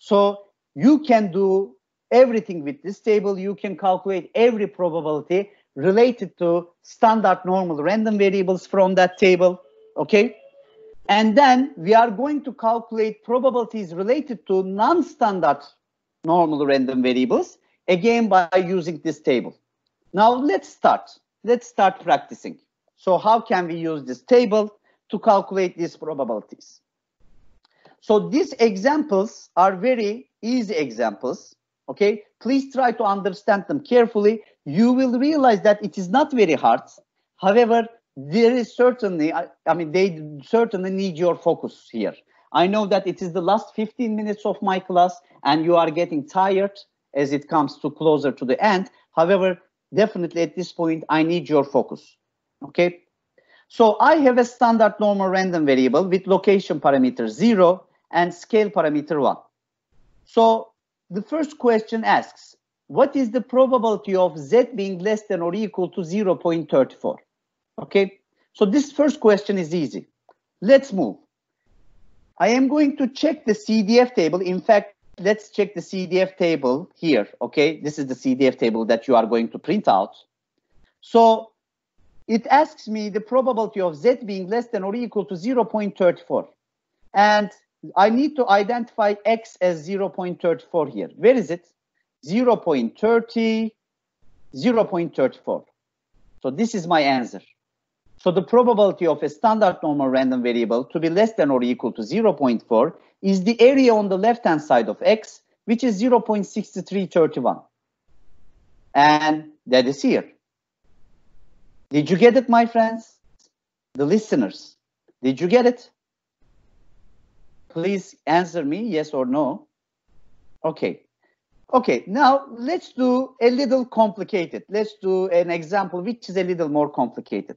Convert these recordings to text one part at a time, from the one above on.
So you can do everything with this table. You can calculate every probability related to standard normal random variables from that table, okay? And then we are going to calculate probabilities related to non-standard normal random variables, again by using this table. Now let's start. Let's start practicing. So how can we use this table to calculate these probabilities? So these examples are very easy examples. Okay, please try to understand them carefully. You will realize that it is not very hard. However, there is certainly, I, I mean, they certainly need your focus here. I know that it is the last 15 minutes of my class and you are getting tired as it comes to closer to the end. However, definitely at this point, I need your focus. Okay. So I have a standard normal random variable with location parameter zero and scale parameter 1. So the first question asks, what is the probability of z being less than or equal to 0.34? Okay, so this first question is easy. Let's move. I am going to check the CDF table. In fact, let's check the CDF table here. Okay, this is the CDF table that you are going to print out. So it asks me the probability of z being less than or equal to 0.34. And I need to identify x as 0.34 here. Where is it? 0.30, 0.34. So this is my answer. So the probability of a standard normal random variable to be less than or equal to 0.4 is the area on the left-hand side of x, which is 0.6331. And that is here. Did you get it, my friends? The listeners, did you get it? Please answer me yes or no. Okay. Okay, now let's do a little complicated. Let's do an example which is a little more complicated.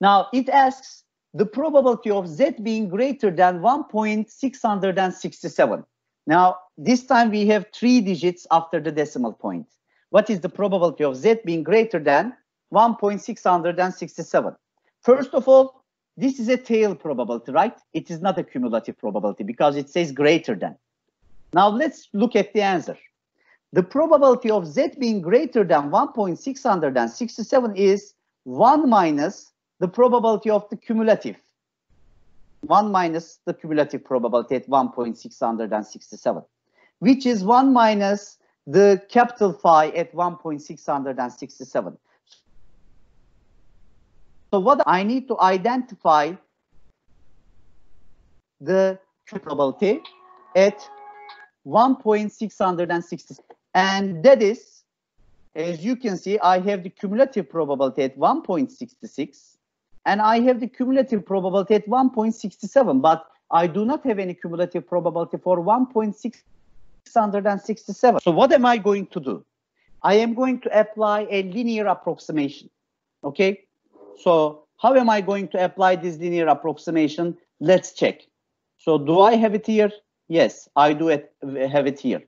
Now it asks the probability of z being greater than 1.667. Now, this time we have three digits after the decimal point. What is the probability of z being greater than 1.667? First of all, this is a tail probability, right? It is not a cumulative probability because it says greater than. Now let's look at the answer. The probability of Z being greater than 1.667 is 1 minus the probability of the cumulative. 1 minus the cumulative probability at 1.667, which is 1 minus the capital phi at 1.667. So what I need to identify the probability at 1.660. And that is, as you can see, I have the cumulative probability at 1.66 and I have the cumulative probability at 1.67, but I do not have any cumulative probability for 1.667. So what am I going to do? I am going to apply a linear approximation, okay? So how am I going to apply this linear approximation? Let's check. So do I have it here? Yes, I do have it here.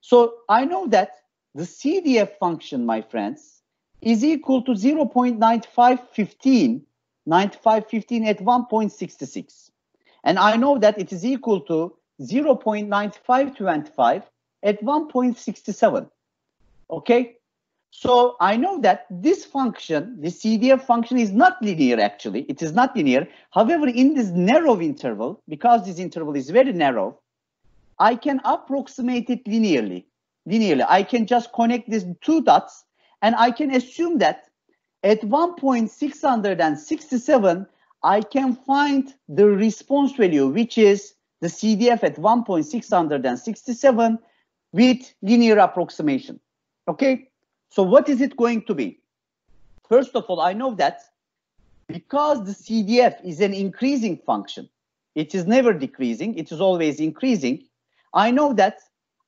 So I know that the CDF function, my friends, is equal to 0 0.9515, 9515 at 1.66. And I know that it is equal to 0 0.9525 at 1.67. Okay, so I know that this function, the CDF function is not linear actually, it is not linear. However, in this narrow interval, because this interval is very narrow, I can approximate it linearly. Linearly, I can just connect these two dots and I can assume that at 1.667, I can find the response value, which is the CDF at 1.667 with linear approximation. Okay, so what is it going to be? First of all, I know that because the CDF is an increasing function, it is never decreasing, it is always increasing. I know that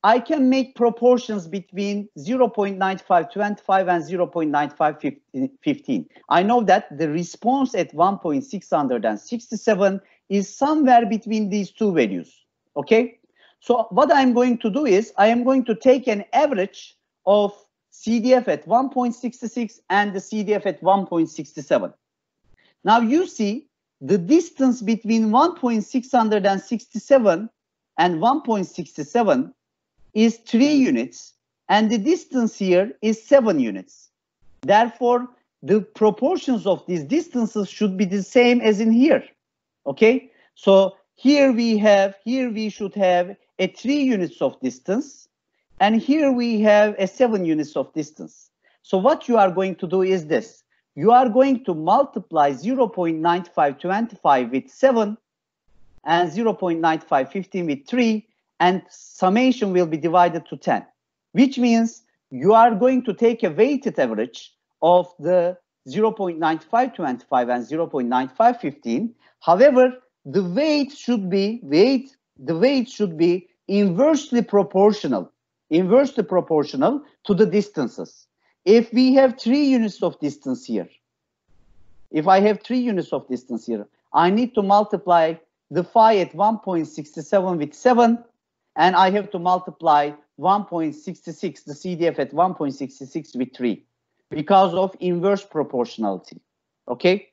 I can make proportions between 0.9525 and 0.9515. I know that the response at 1.667 is somewhere between these two values. Okay? So what I'm going to do is I am going to take an average of CDF at 1.66 and the CDF at 1.67. Now you see the distance between 1.667 and 1.67 is 3 units and the distance here is 7 units. Therefore, the proportions of these distances should be the same as in here. Okay, so here we have, here we should have a 3 units of distance and here we have a seven units of distance. So what you are going to do is this. You are going to multiply 0.9525 with 7 and 0.9515 with 3 and summation will be divided to 10, which means you are going to take a weighted average of the 0.9525 and 0.9515. However, the weight should be weight the weight should be inversely proportional inversely proportional to the distances. If we have three units of distance here, if I have three units of distance here, I need to multiply the phi at 1.67 with 7, and I have to multiply 1.66, the CDF at 1.66 with 3, because of inverse proportionality, okay?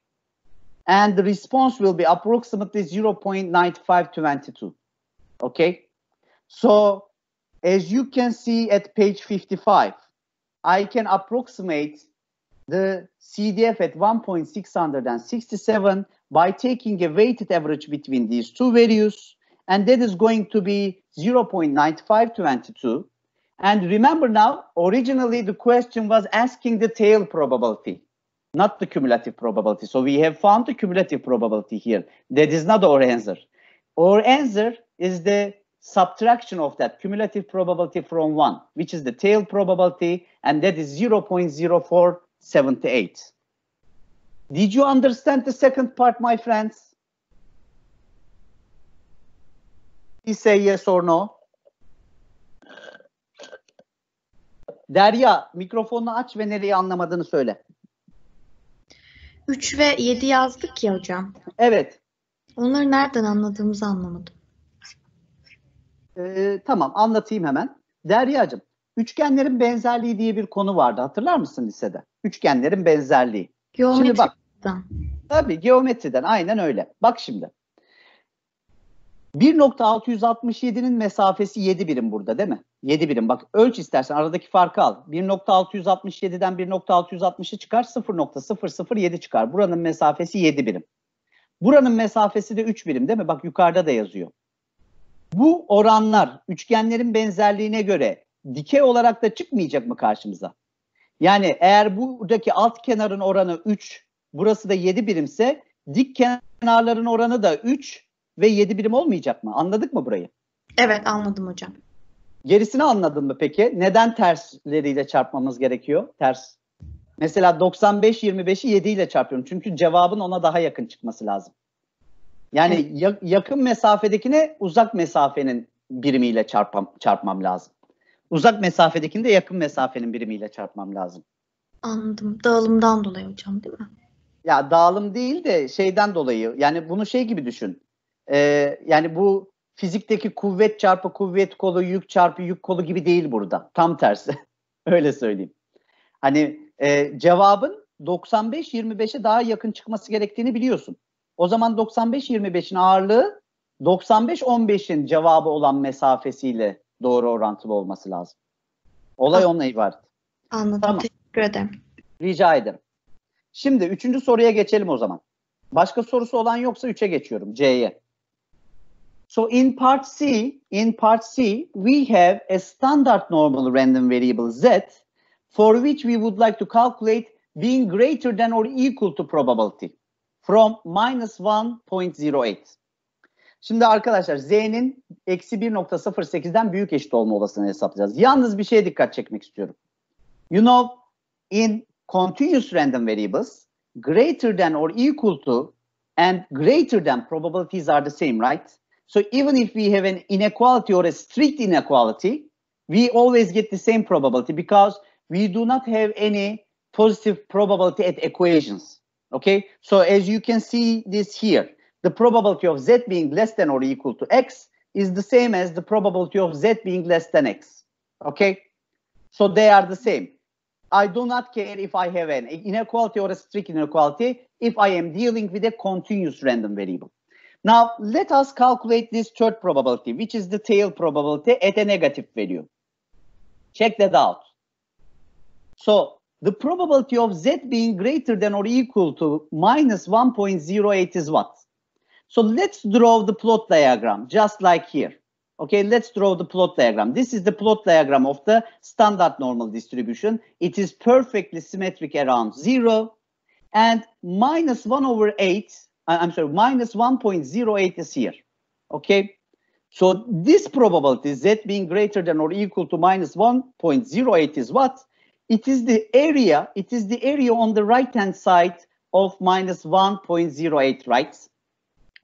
And the response will be approximately 0.9522, okay? So as you can see at page 55, I can approximate the CDF at 1.667 by taking a weighted average between these two values, and that is going to be 0.9522. And remember now, originally the question was asking the tail probability, not the cumulative probability. So we have found the cumulative probability here. That is not our answer. Our answer is the subtraction of that cumulative probability from 1, which is the tail probability, and that is 0.0478. Did you understand the second part, my friends? Please say yes or no. Derya, mikrofonu aç ve nereyi anlamadığını söyle. 3 ve 7 yazdık ya hocam. Evet. Onları nereden anladığımızı anlamadım. Ee, tamam anlatayım hemen. Derya'cığım üçgenlerin benzerliği diye bir konu vardı hatırlar mısın lisede? Üçgenlerin benzerliği. Geometriden. Şimdi bak, tabii geometriden aynen öyle. Bak şimdi. 1.667'nin mesafesi 7 birim burada değil mi? 7 birim. Bak ölç istersen aradaki farkı al. 1.667'den 1.660'ı çıkar 0.007 çıkar. Buranın mesafesi 7 birim. Buranın mesafesi de 3 birim değil mi? Bak yukarıda da yazıyor. Bu oranlar üçgenlerin benzerliğine göre dikey olarak da çıkmayacak mı karşımıza? Yani eğer buradaki alt kenarın oranı 3, burası da 7 birimse dik kenarların oranı da 3 ve 7 birim olmayacak mı? Anladık mı burayı? Evet anladım hocam. Gerisini anladın mı peki? Neden tersleriyle çarpmamız gerekiyor? Ters. Mesela 95-25'i 7 ile çarpıyorum. Çünkü cevabın ona daha yakın çıkması lazım. Yani ya, yakın mesafedekine uzak mesafenin birimiyle çarpam, çarpmam lazım. Uzak mesafedekini de yakın mesafenin birimiyle çarpmam lazım. Anladım. Dağılımdan dolayı hocam değil mi? Ya dağılım değil de şeyden dolayı. Yani bunu şey gibi düşün. Ee, yani bu fizikteki kuvvet çarpı kuvvet kolu, yük çarpı yük kolu gibi değil burada. Tam tersi. Öyle söyleyeyim. Hani e, cevabın 95-25'e daha yakın çıkması gerektiğini biliyorsun. O zaman 95-25'in ağırlığı 95-15'in cevabı olan mesafesiyle doğru orantılı olması lazım. Olay onunla ibaret. Anladım. Tamam. Teşekkür ederim. Rica ederim. Şimdi üçüncü soruya geçelim o zaman. Başka sorusu olan yoksa 3'e geçiyorum. C'ye. So in part C, in part C, we have a standard normal random variable z for which we would like to calculate being greater than or equal to probability from minus 1.08. Şimdi arkadaşlar z'nin eksi 1.08'den büyük eşit olma olasılığını hesaplayacağız. Yalnız bir şeye dikkat çekmek istiyorum. You know in continuous random variables greater than or equal to and greater than probabilities are the same, right? So even if we have an inequality or a strict inequality, we always get the same probability because we do not have any positive probability at equations. okay? So as you can see this here, the probability of z being less than or equal to x is the same as the probability of z being less than x, okay? So they are the same. I do not care if I have an inequality or a strict inequality if I am dealing with a continuous random variable. Now, let us calculate this third probability, which is the tail probability at a negative value. Check that out. So the probability of z being greater than or equal to minus 1.08 is what? So let's draw the plot diagram just like here. Okay, let's draw the plot diagram. This is the plot diagram of the standard normal distribution. It is perfectly symmetric around zero and minus one over eight, uh, I'm sorry, minus 1.08 is here. Okay, so this probability, z being greater than or equal to minus 1.08 is what? it is the area, it is the area on the right-hand side of minus 1.08, right?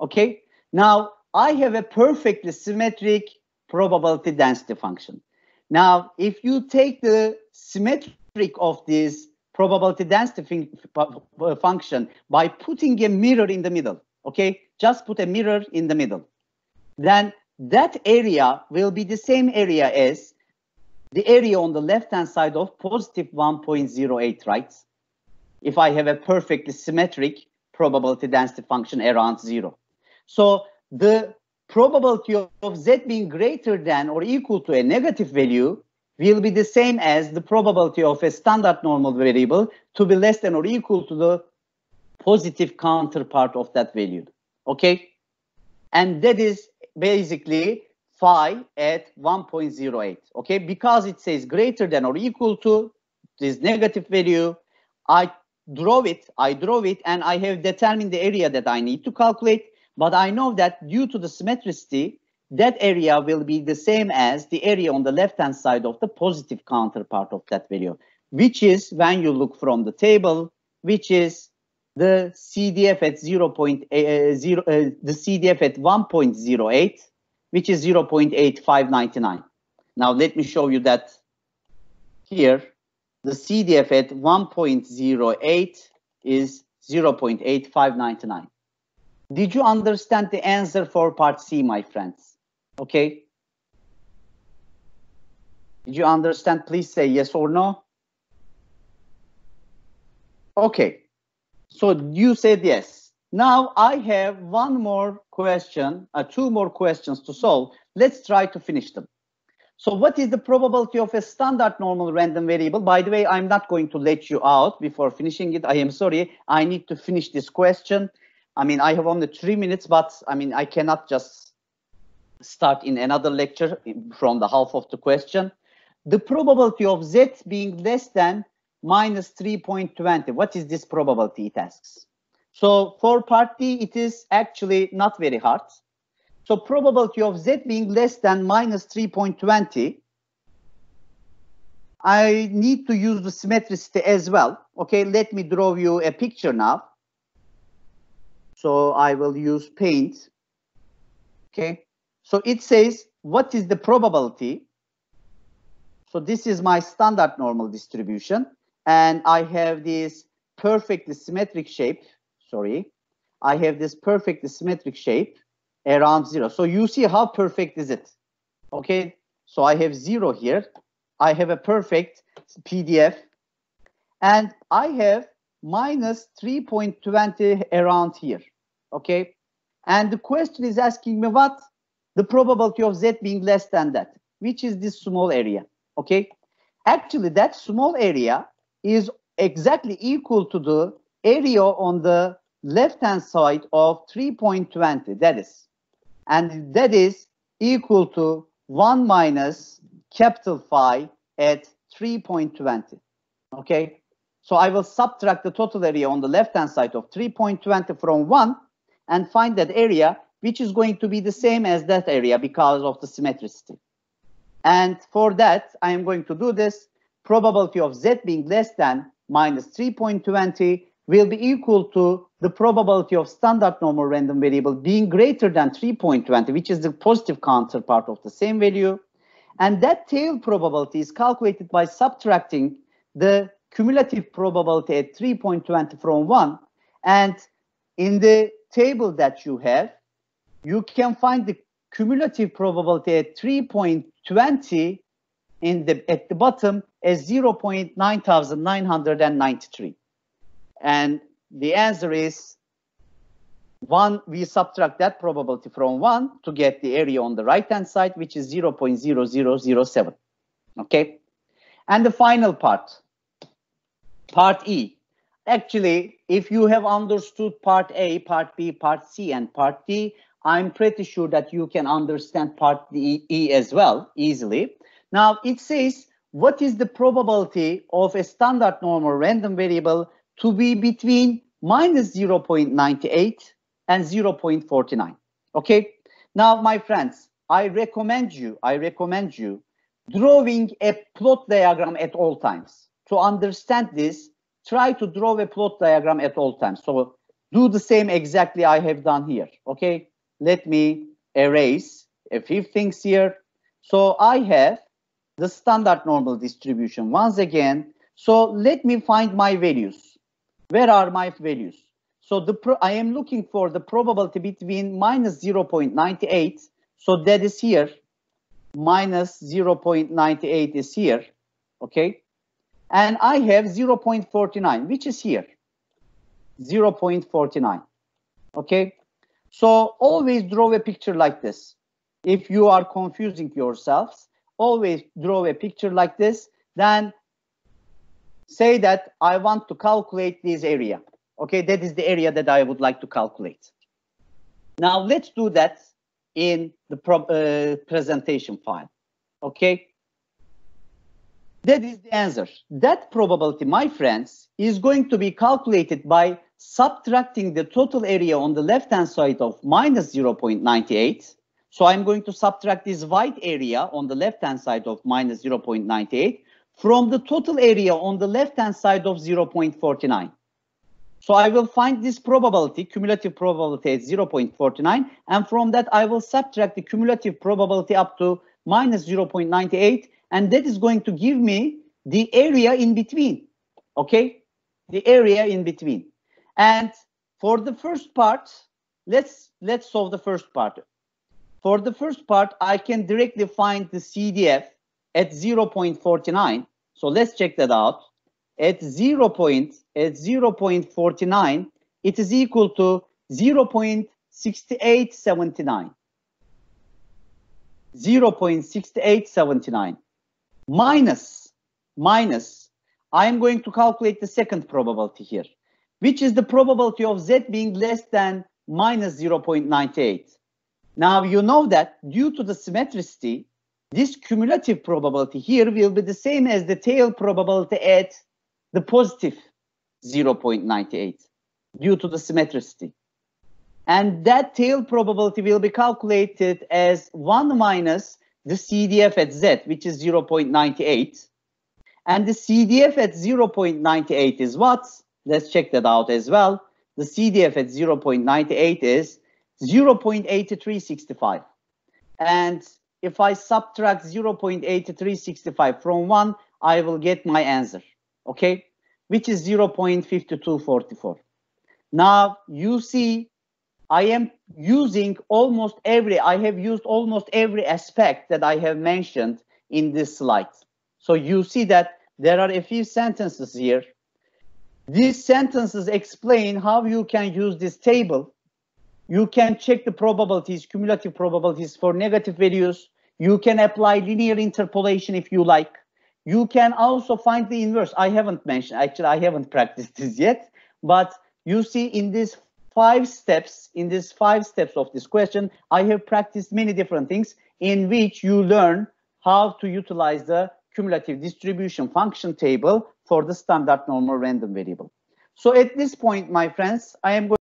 Okay, now I have a perfectly symmetric probability density function. Now, if you take the symmetric of this probability density function by putting a mirror in the middle, okay, just put a mirror in the middle, then that area will be the same area as the area on the left-hand side of positive 1.08, right? If I have a perfectly symmetric probability density function around zero. So the probability of z being greater than or equal to a negative value will be the same as the probability of a standard normal variable to be less than or equal to the positive counterpart of that value. Okay? And that is basically phi at 1.08, okay? Because it says greater than or equal to this negative value, I drove it, I drove it, and I have determined the area that I need to calculate, but I know that due to the symmetricity, that area will be the same as the area on the left-hand side of the positive counterpart of that value, which is when you look from the table, which is the CDF at 0. uh, 0 uh, the CDF at 1.08 which is 0.8599. Now let me show you that here, the CDF at 1.08 is 0.8599. Did you understand the answer for part C, my friends? Okay. Did you understand? Please say yes or no. Okay. So you said yes. Now I have one more question, uh, two more questions to solve. Let's try to finish them. So what is the probability of a standard normal random variable? By the way, I'm not going to let you out before finishing it. I am sorry. I need to finish this question. I mean, I have only three minutes, but I mean, I cannot just start in another lecture from the half of the question. The probability of Z being less than minus 3.20. What is this probability? It asks. So for part D, it is actually not very hard. So probability of z being less than minus 3.20, I need to use the symmetricity as well. Okay, let me draw you a picture now. So I will use paint. Okay, so it says, what is the probability? So this is my standard normal distribution. And I have this perfectly symmetric shape sorry, I have this perfect symmetric shape around zero. So you see how perfect is it? Okay, so I have zero here. I have a perfect PDF and I have minus 3.20 around here. Okay, and the question is asking me what the probability of Z being less than that, which is this small area. Okay, actually that small area is exactly equal to the area on the left-hand side of 3.20, that is. And that is equal to 1 minus capital phi at 3.20, okay? So I will subtract the total area on the left-hand side of 3.20 from 1 and find that area, which is going to be the same as that area because of the symmetricity. And for that, I am going to do this. Probability of z being less than minus 3.20 will be equal to the probability of standard normal random variable being greater than 3.20, which is the positive counterpart of the same value. And that tail probability is calculated by subtracting the cumulative probability at 3.20 from 1. And in the table that you have, you can find the cumulative probability at 3.20 in the at the bottom as 0.9993. And the answer is one, we subtract that probability from one to get the area on the right hand side, which is 0.0007. Okay. And the final part, part E. Actually, if you have understood part A, part B, part C, and part D, I'm pretty sure that you can understand part D, E as well easily. Now it says, what is the probability of a standard normal random variable to be between minus 0.98 and 0.49. Okay. Now, my friends, I recommend you, I recommend you drawing a plot diagram at all times. To understand this, try to draw a plot diagram at all times. So do the same exactly I have done here. Okay. Let me erase a few things here. So I have the standard normal distribution once again. So let me find my values. Where are my values? So the pro- I am looking for the probability between minus 0.98. So that is here. Minus 0.98 is here. Okay. And I have 0.49, which is here. 0.49. Okay. So always draw a picture like this. If you are confusing yourselves, always draw a picture like this. Then say that I want to calculate this area. Okay, that is the area that I would like to calculate. Now let's do that in the uh, presentation file. Okay. That is the answer. That probability, my friends, is going to be calculated by subtracting the total area on the left-hand side of minus 0.98. So I'm going to subtract this white area on the left-hand side of minus 0.98 from the total area on the left-hand side of 0.49. So I will find this probability, cumulative probability at 0.49, and from that I will subtract the cumulative probability up to minus 0.98, and that is going to give me the area in between, okay? The area in between. And for the first part, let's let's solve the first part. For the first part, I can directly find the CDF at 0.49. So let's check that out. At 0. Point, at 0.49, it is equal to 0.6879. 0.6879 minus minus I am going to calculate the second probability here, which is the probability of Z being less than minus 0.98. Now you know that due to the symmetricity, this cumulative probability here will be the same as the tail probability at the positive 0.98 due to the symmetricity. And that tail probability will be calculated as 1 minus the CDF at Z, which is 0.98. And the CDF at 0.98 is what? Let's check that out as well. The CDF at 0.98 is 0.8365. And if I subtract 0.8365 from 1, I will get my answer, okay? Which is 0.5244. Now you see, I am using almost every, I have used almost every aspect that I have mentioned in this slide. So you see that there are a few sentences here. These sentences explain how you can use this table you can check the probabilities, cumulative probabilities for negative values, you can apply linear interpolation if you like. You can also find the inverse. I haven't mentioned, actually, I haven't practiced this yet, but you see in these five steps, in these five steps of this question, I have practiced many different things in which you learn how to utilize the cumulative distribution function table for the standard normal random variable. So at this point, my friends, I am going